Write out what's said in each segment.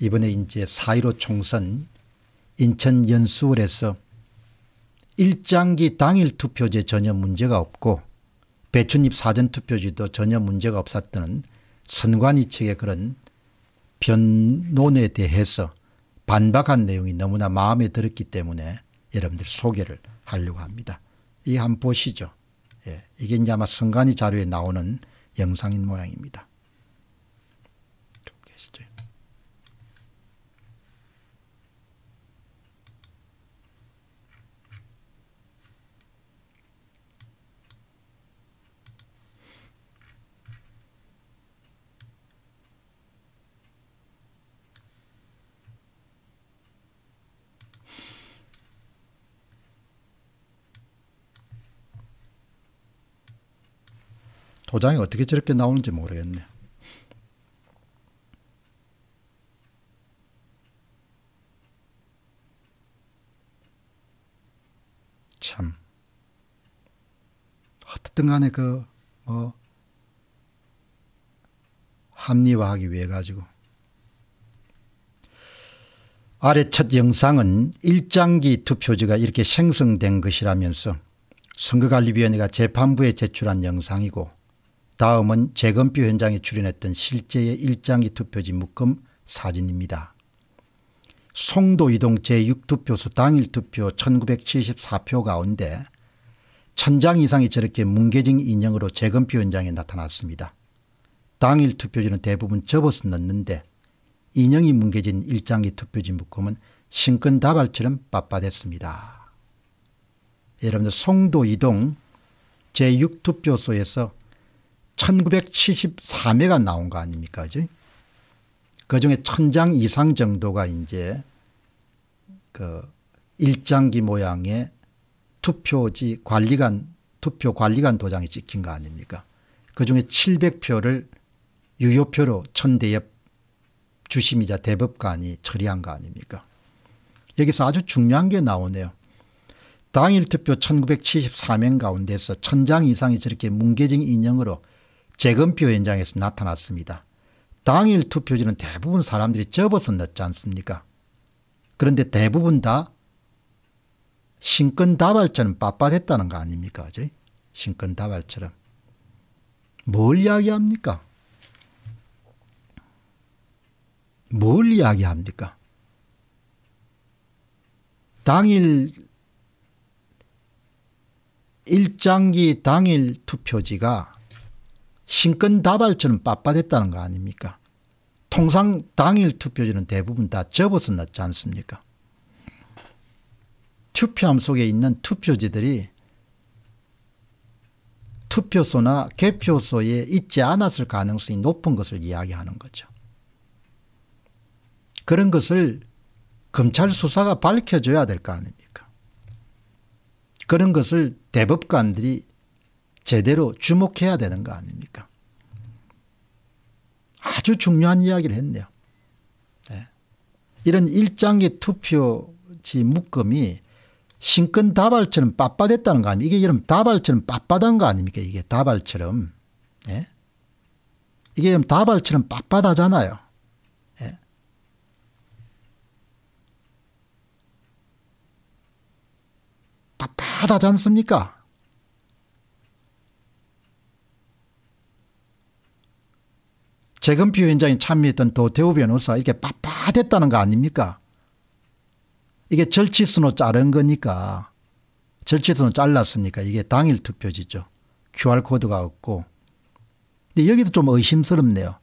이번에 이제 4.15 총선 인천 연수원에서 일장기 당일 투표제 전혀 문제가 없고 배춘입 사전투표지도 전혀 문제가 없었다는 선관위 측의 그런 변론에 대해서 반박한 내용이 너무나 마음에 들었기 때문에 여러분들 소개를 하려고 합니다. 이 한 보시죠. 예, 이게 이제 아마 선관위 자료에 나오는 영상인 모양입니다. 도장이 어떻게 저렇게 나오는지 모르겠네. 참. 어쨌든 간에 그, 뭐, 합리화하기 위해 가지고 아래 첫 영상은 일장기 투표지가 이렇게 생성된 것이라면서 선거관리위원회가 재판부에 제출한 영상이고 다음은 재검표 현장에 출연했던 실제의 일장기 투표지 묶음 사진입니다. 송도 이동 제6투표소 당일 투표 1974표 가운데 천장 이상이 저렇게 뭉개진 인형으로 재검표 현장에 나타났습니다. 당일 투표지는 대부분 접어서 넣는데 인형이 뭉개진 일장기 투표지 묶음은 신근다발처럼 빳빳했습니다. 여러분들 송도 이동 제6투표소에서 1974매가 나온 거 아닙니까? 그 중에 천장 이상 정도가 이제 그 일장기 모양의 투표지 관리관, 투표 관리관 도장이 찍힌 거 아닙니까? 그 중에 700표를 유효표로 천대엽 주심이자 대법관이 처리한 거 아닙니까? 여기서 아주 중요한 게 나오네요. 당일 투표 1974명 가운데서 천장 이상이 저렇게 뭉개진 인형으로 재검표 현장에서 나타났습니다. 당일 투표지는 대부분 사람들이 접어서 넣지 않습니까? 그런데 대부분 다 신권다발처럼 빳빳했다는 거 아닙니까? 신권다발처럼. 뭘 이야기합니까? 뭘 이야기합니까? 당일 일장기 당일 투표지가 신건다발처럼 빳빳했다는 거 아닙니까? 통상 당일 투표지는 대부분 다 접어서 났지 않습니까? 투표함 속에 있는 투표지들이 투표소나 개표소에 있지 않았을 가능성이 높은 것을 이야기하는 거죠. 그런 것을 검찰 수사가 밝혀줘야 될 거 아닙니까 그런 것을 대법관들이 제대로 주목해야 되는 거 아닙니까 아주 중요한 이야기를 했네요 네. 이런 일장기 투표지 묶음이 신권 다발처럼 빳빳했다는 거 아닙니까? 이게 이런 다발처럼 빳빳한 거 아닙니까? 이게 다발처럼. 예? 이게 다발처럼 빳빳하잖아요. 빳빳하지 않습니까? 재건피 위원장이 참여했던 도태우 변호사 이게 빳빳했다는 거 아닙니까? 이게 절치순으로 자른 거니까 절치순으로 잘랐으니까 이게 당일 투표지죠. QR코드가 없고 근데 여기도 좀 의심스럽네요.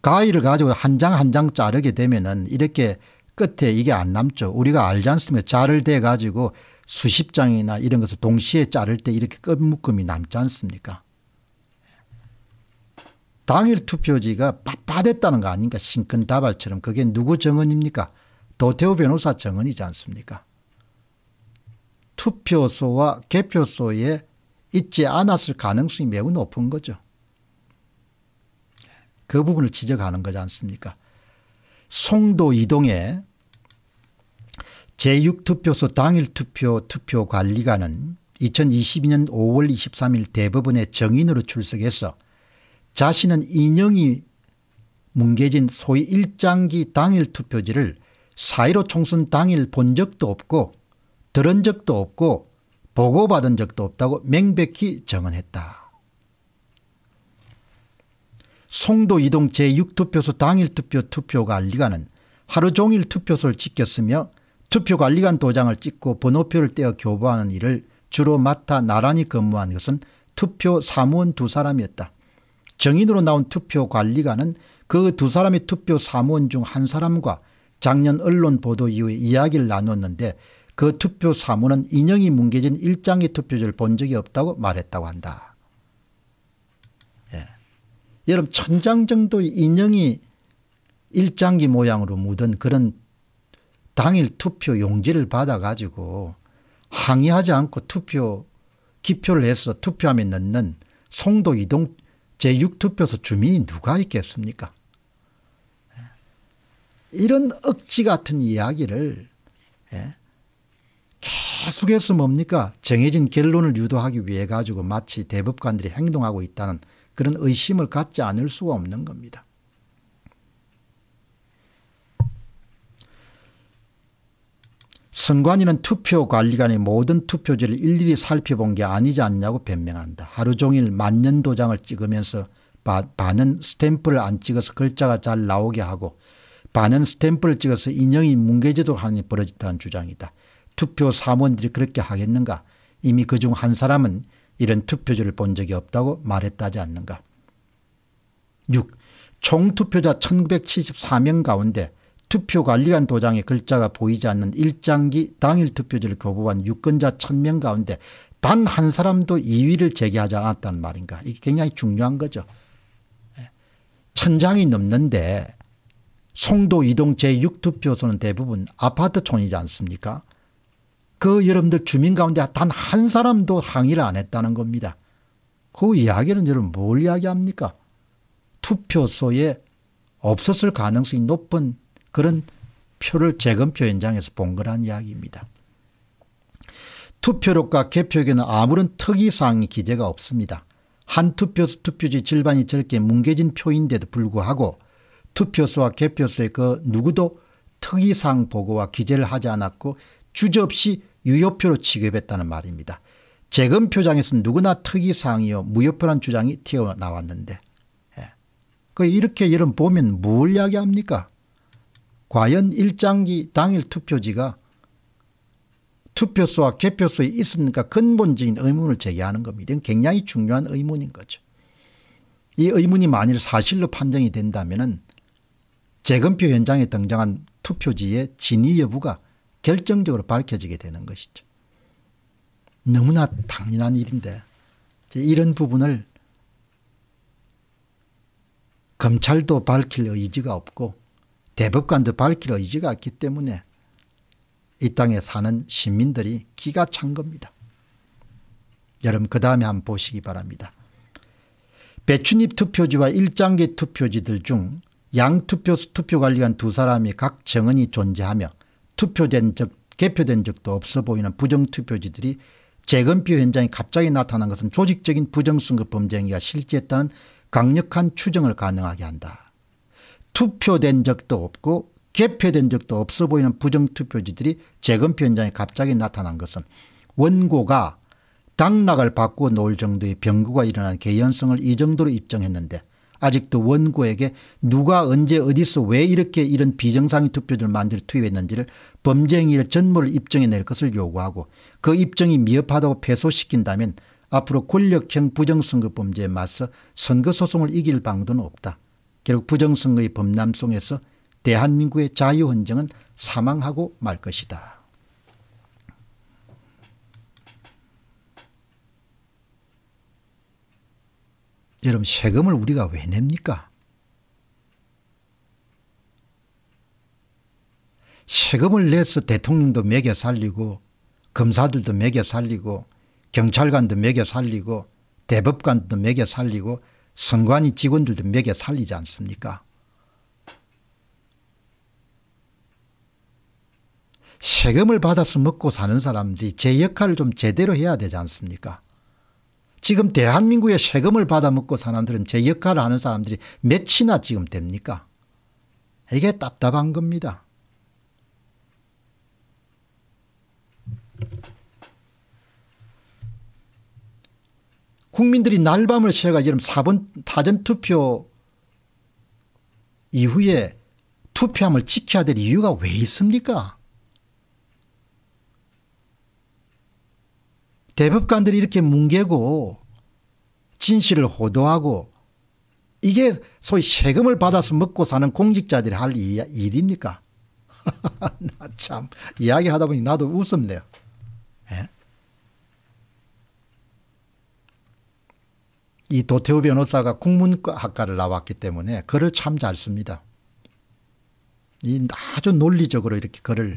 가위를 가지고 한 장 한 장 자르게 되면은 이렇게 끝에 이게 안 남죠. 우리가 알지 않습니까? 자를 대 가지고 수십 장이나 이런 것을 동시에 자를 때 이렇게 끈묶음이 남지 않습니까? 당일 투표지가 빳빳했다는 거 아닌가 신끈다발처럼 그게 누구 정언입니까? 도태우 변호사 정언이지 않습니까? 투표소와 개표소에 있지 않았을 가능성이 매우 높은 거죠. 그 부분을 지적하는 거지 않습니까? 송도 이동에 제6투표소 당일 투표 투표관리관은 2022년 5월 23일 대법원에 정인으로 출석해서 자신은 인형이 뭉개진 소위 일장기 당일 투표지를 사이로 총선 당일 본 적도 없고 들은 적도 없고 보고받은 적도 없다고 명백히 증언했다. 송도 이동 제6투표소 당일 투표 투표관리관은 하루 종일 투표소를 지켰으며 투표관리관 도장을 찍고 번호표를 떼어 교부하는 일을 주로 맡아 나란히 근무한 것은 투표 사무원 두 사람이었다. 정인으로 나온 투표관리관은 그 두사람이 투표 사무원 중 한 사람과 작년 언론 보도 이후에 이야기를 나눴는데 그 투표 사무는 인형이 뭉개진 일장의 투표지를 본 적이 없다고 말했다고 한다. 예. 여러분 천장 정도의 인형이 일장기 모양으로 묻은 그런 당일 투표 용지를 받아가지고 항의하지 않고 투표 기표를 해서 투표함에 넣는 송도 이동 제6투표소 주민이 누가 있겠습니까? 예. 이런 억지 같은 이야기를 예, 계속해서 뭡니까? 정해진 결론을 유도하기 위해 가지고 마치 대법관들이 행동하고 있다는 그런 의심을 갖지 않을 수가 없는 겁니다. 선관위는 투표관리관의 모든 투표지를 일일이 살펴본 게 아니지 않냐고 변명한다. 하루 종일 만년 도장을 찍으면서 반은 스탬프를 안 찍어서 글자가 잘 나오게 하고 반은 스탬프를 찍어서 인형이 뭉개지도록 하는 일 벌어졌다는 주장이다. 투표 사무원들이 그렇게 하겠는가 이미 그 중 한 사람은 이런 투표지를 본 적이 없다고 말했다지 않는가. 6. 총투표자 1974명 가운데 투표관리관 도장의 글자가 보이지 않는 일장기 당일 투표지를 교부한 유권자 1000명 가운데 단 한 사람도 2위를 제기하지 않았다는 말인가. 이게 굉장히 중요한 거죠. 예. 천장이 넘는데 송도 이동 제6투표소는 대부분 아파트촌이지 않습니까? 그 여러분들 주민 가운데 단 한 사람도 항의를 안 했다는 겁니다. 그 이야기는 여러분 뭘 이야기합니까? 투표소에 없었을 가능성이 높은 그런 표를 재검표 현장에서 본 거란 이야기입니다. 투표록과 개표에는 아무런 특이사항이 기재가 없습니다. 한 투표수 투표지 절반이 저렇게 뭉개진 표인데도 불구하고 투표수와 개표수의 그 누구도 특이사항 보고와 기재를 하지 않았고 주저없이 유효표로 취급했다는 말입니다. 재검표장에서는 누구나 특이사항이요 무효표란 주장이 튀어나왔는데 예. 그 이렇게 여러분 보면 뭘 이야기합니까? 과연 일장기 당일 투표지가 투표소와 개표소에 있습니까? 근본적인 의문을 제기하는 겁니다. 이건 굉장히 중요한 의문인 거죠. 이 의문이 만일 사실로 판정이 된다면 재검표 현장에 등장한 투표지의 진위 여부가 결정적으로 밝혀지게 되는 것이죠. 너무나 당연한 일인데 이런 부분을 검찰도 밝힐 의지가 없고 대법관도 밝힐 의지가 없기 때문에 이 땅에 사는 시민들이 기가 찬 겁니다. 여러분 그 다음에 한번 보시기 바랍니다. 배추잎 투표지와 일장기 투표지들 중 양투표수 투표관리관 두 사람이 각 정원이 존재하며 투표된 적, 개표된 적도 없어 보이는 부정투표지들이 재검표 현장에 갑자기 나타난 것은 조직적인 부정선거 범죄 행위가 실제했다는 강력한 추정을 가능하게 한다. 투표된 적도 없고 개표된 적도 없어 보이는 부정투표지들이 재검표 현장에 갑자기 나타난 것은 원고가 당락을 바꾸어 놓을 정도의 병구가 일어난 개연성을 이 정도로 입증했는데 아직도 원고에게 누가 언제 어디서 왜 이렇게 이런 비정상의 투표지를 만들어 투입했는지를 범죄행위를 전모를 입증해낼 것을 요구하고 그 입증이 미흡하다고 패소시킨다면 앞으로 권력형 부정선거범죄에 맞서 선거소송을 이길 방도는 없다. 결국 부정선거의 범람송에서 대한민국의 자유헌정은 사망하고 말 것이다. 여러분 세금을 우리가 왜 냅니까? 세금을 내서 대통령도 매겨 살리고 검사들도 매겨 살리고 경찰관도 매겨 살리고 대법관도 매겨 살리고 선관위 직원들도 먹여 살리지 않습니까? 세금을 받아서 먹고 사는 사람들이 제 역할을 좀 제대로 해야 되지 않습니까? 지금 대한민국에 세금을 받아 먹고 사는 사람들은 제 역할을 하는 사람들이 몇이나 지금 됩니까? 이게 답답한 겁니다. 국민들이 날밤을 새가 지금 4번 타전투표 이후에 투표함을 지켜야 될 이유가 왜 있습니까? 대법관들이 이렇게 뭉개고 진실을 호도하고 이게 소위 세금을 받아서 먹고 사는 공직자들이 할 일입니까? 나 참 이야기하다 보니 나도 웃음네요. 이 도태우 변호사가 국문학과를 나왔기 때문에 글을 참 잘 씁니다. 이 아주 논리적으로 이렇게 글을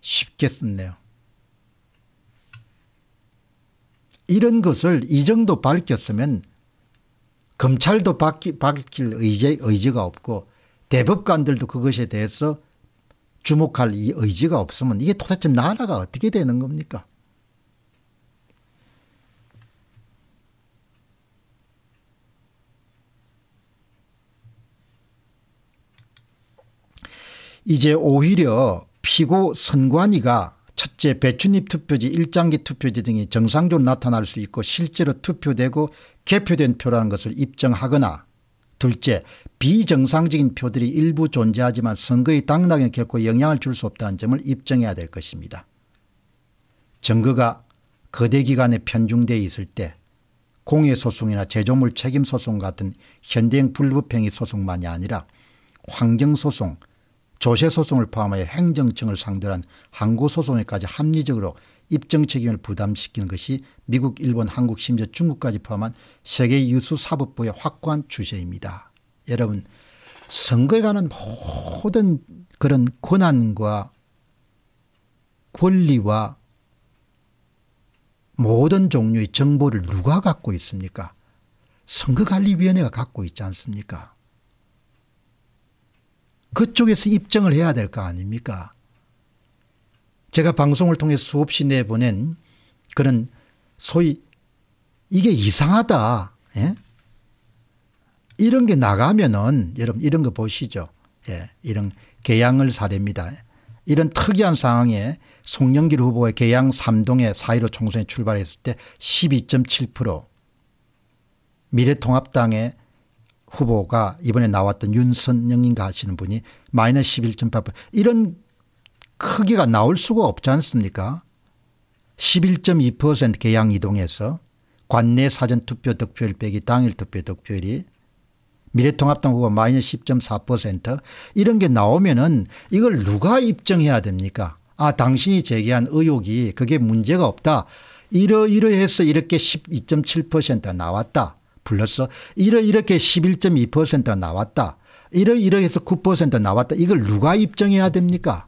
쉽게 썼네요. 이런 것을 이 정도 밝혔으면 검찰도 밝히, 밝힐 의지, 의지가 없고 대법관들도 그것에 대해서 주목할 이 의지가 없으면 이게 도대체 나라가 어떻게 되는 겁니까? 이제 오히려 피고 선관위가 첫째 배추잎 투표지, 일장기 투표지 등이 정상적으로 나타날 수 있고 실제로 투표되고 개표된 표라는 것을 입증하거나 둘째 비정상적인 표들이 일부 존재하지만 선거의 당락에 결코 영향을 줄 수 없다는 점을 입증해야 될 것입니다. 정거가 거대 기관에 편중돼 있을 때 공해소송이나 제조물 책임소송 같은 현대형 불법행위 소송만이 아니라 환경소송, 조세 소송을 포함하여 행정청을 상대로 한 항고 소송에까지 합리적으로 입증 책임을 부담시키는 것이 미국, 일본, 한국, 심지어 중국까지 포함한 세계 유수 사법부의 확고한 주제입니다. 여러분 선거에 관한 모든 그런 권한과 권리와 모든 종류의 정보를 누가 갖고 있습니까? 선거관리위원회가 갖고 있지 않습니까? 그쪽에서 입증을 해야 될 거 아닙니까? 제가 방송을 통해 수없이 내보낸 그런 소위 이게 이상하다. 예? 이런 게 나가면은 여러분 이런 거 보시죠. 예, 이런 개양을 사례입니다. 이런 특이한 상황에 송영길 후보의 개양 3동의 4.15 총선에 출발했을 때 12.7% 미래통합당의 후보가 이번에 나왔던 윤선영인가 하시는 분이 마이너스 11.8% 이런 크기가 나올 수가 없지 않습니까 11.2% 개양 이동해서 관내 사전투표 득표율 빼기 당일 투표 득표율이 미래통합당 후보 마이너스 10.4% 이런 게 나오면은 이걸 누가 입증해야 됩니까 아 당신이 제기한 의혹이 그게 문제가 없다 이러이러해서 이렇게 12.7%가 나왔다 불러서 이러이렇게 11.2%가 나왔다. 이러이러해서 9% 나왔다. 이걸 누가 입증해야 됩니까?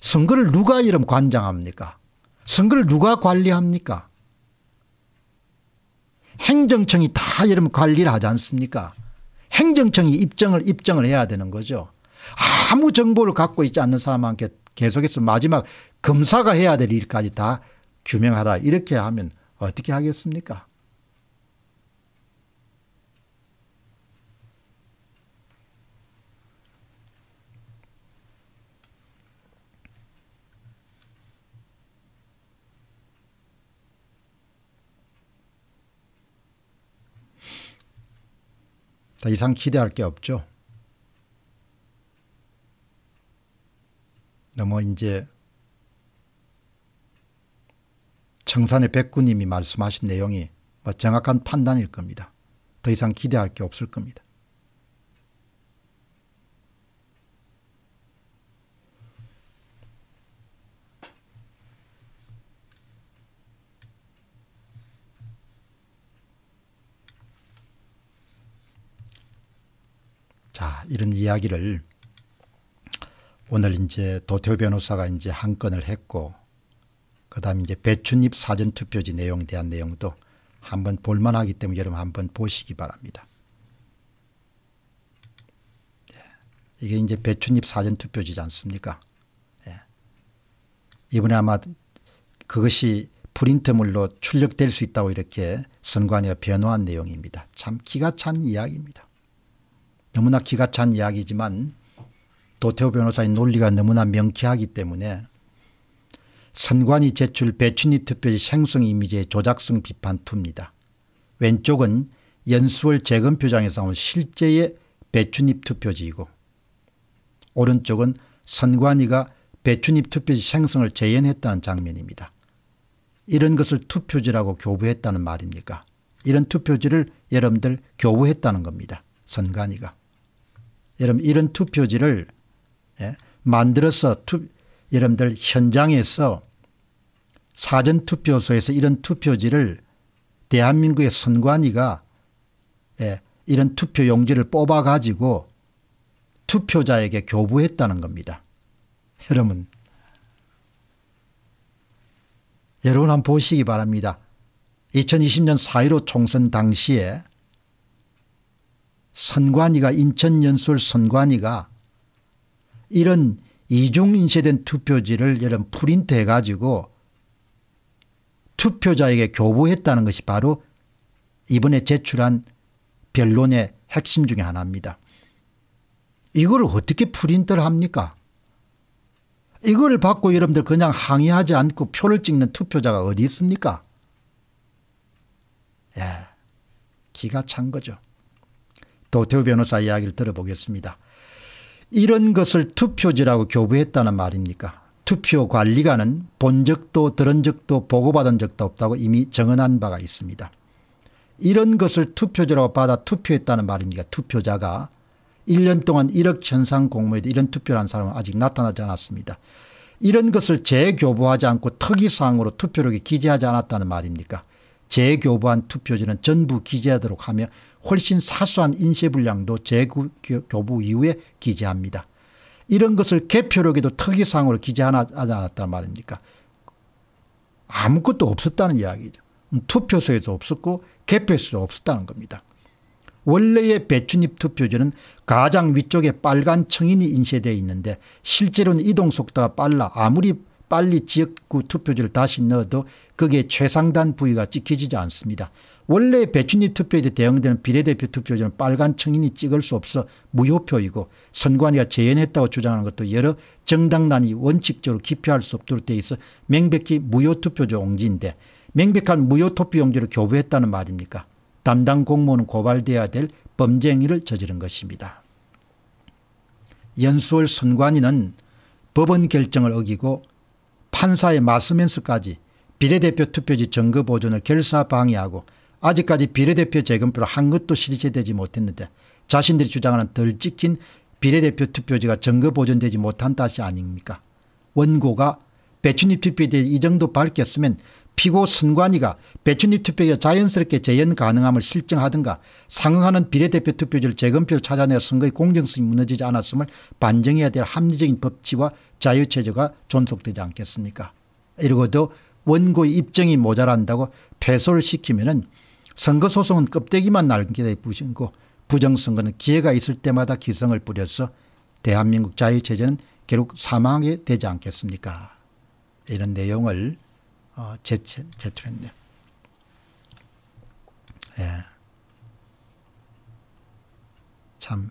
선거를 누가 이름 관장합니까? 선거를 누가 관리합니까? 행정청이 다 이름 관리를 하지 않습니까? 행정청이 입증을 입증을 해야 되는 거죠. 아무 정보를 갖고 있지 않는 사람한테 계속해서 마지막 검사가 해야 될 일까지 다 규명하라 이렇게 하면 어떻게 하겠습니까? 더 이상 기대할 게 없죠. 너무 네, 뭐 이제 청산의 백구님이 말씀하신 내용이 뭐 정확한 판단일 겁니다. 더 이상 기대할 게 없을 겁니다. 이런 이야기를 오늘 이제 도태호 변호사가 이제 한 건을 했고 그다음 이제 배춘잎 사전투표지 내용 에 대한 내용도 한번 볼만하기 때문에 여러분 한번 보시기 바랍니다. 예. 이게 이제 배춘잎 사전투표지지 않습니까? 예. 이번에 아마 그것이 프린트물로 출력될 수 있다고 이렇게 선관위가 변호한 내용입니다. 참 기가 찬 이야기입니다. 너무나 기가 찬 이야기지만 도태호 변호사의 논리가 너무나 명쾌하기 때문에 선관위 제출 배춘희 특별시 생성 이미지의 조작성 비판 투입니다. 왼쪽은 연수월 재검표장에서 온 실제의 배춘입 투표지이고 오른쪽은 선관위가 배춘입 투표지 생성을 재현했다는 장면입니다. 이런 것을 투표지라고 교부했다는 말입니까? 이런 투표지를 여러분들 교부했다는 겁니다. 선관위가. 여러분 이런 투표지를 예, 만들어서 투, 여러분들 현장에서 사전투표소에서 이런 투표지를 대한민국의 선관위가 예, 이런 투표용지를 뽑아가지고 투표자에게 교부했다는 겁니다. 여러분 여러분 한번 보시기 바랍니다. 2020년 4.15 총선 당시에 선관위가 인천연수원 선관위가 이런 이중 인쇄된 투표지를 이런 프린트해 가지고 투표자에게 교부했다는 것이 바로 이번에 제출한 변론의 핵심 중의 하나입니다. 이걸 어떻게 프린트를 합니까? 이걸 받고 여러분들 그냥 항의하지 않고 표를 찍는 투표자가 어디 있습니까? 예, 기가 찬 거죠. 도태우 변호사 이야기를 들어보겠습니다. 이런 것을 투표지라고 교부했다는 말입니까 투표관리관은 본 적도 들은 적도 보고받은 적도 없다고 이미 정언한 바가 있습니다. 이런 것을 투표지라고 받아 투표했다는 말입니까 투표자가 1년 동안 1억 현상 공모에도 이런 투표를 한 사람은 아직 나타나지 않았습니다. 이런 것을 재교부하지 않고 특이사항으로 투표록에 기재하지 않았다는 말입니까 재교부한 투표지는 전부 기재하도록 하며 훨씬 사소한 인쇄불량도 재교부 이후에 기재합니다. 이런 것을 개표록에도 특이사항으로 기재하지 않았단 말입니까 아무것도 없었다는 이야기죠. 음, 투표소에도 없었고 개표소도 없었다는 겁니다. 원래의 배추잎 투표지는 가장 위쪽에 빨간 청인이 인쇄되어 있는데 실제로는 이동 속도가 빨라 아무리 빨리 지역구 투표지를 다시 넣어도 그게 최상단 부위가 지켜지 않습니다. 원래 배춘잎 투표에 대응되는 비례대표 투표제는 빨간 청인이 찍을 수 없어 무효표이고 선관위가 재연했다고 주장하는 것도 여러 정당난이 원칙적으로 기표할 수 없도록 돼 있어 명백히 무효투표제 옹지인데 명백한 무효투표 용지를 교부했다는 말입니까 담당 공무원은 고발돼야 될 범죄 행위를 저지른 것입니다. 연수월 선관위는 법원 결정을 어기고 판사에맞스면서까지 비례대표 투표지 정거 보존을 결사방해하고 아직까지 비례대표 재검표를 한 것도 실시되지 못했는데 자신들이 주장하는 덜 찍힌 비례대표 투표지가 정거 보존되지 못한 탓이 아닙니까? 원고가 배춘입 투표제에 이 정도 밝혔으면 피고 선관위가 배춘입 투표에 자연스럽게 재현 가능함을 실증하든가 상응하는 비례대표 투표지를 재검표를 찾아내 선거의 공정성이 무너지지 않았음을 반증해야 될 합리적인 법치와 자유체제가 존속되지 않겠습니까? 이러고도 원고의 입증이 모자란다고 패소를 시키면 은 선거소송은 껍데기만 남게 부신고 부정선거는 기회가 있을 때마다 기성을 뿌려서 대한민국 자유체제는 결국 사망하게 되지 않겠습니까 이런 내용을 어, 제출했네요. 예. 참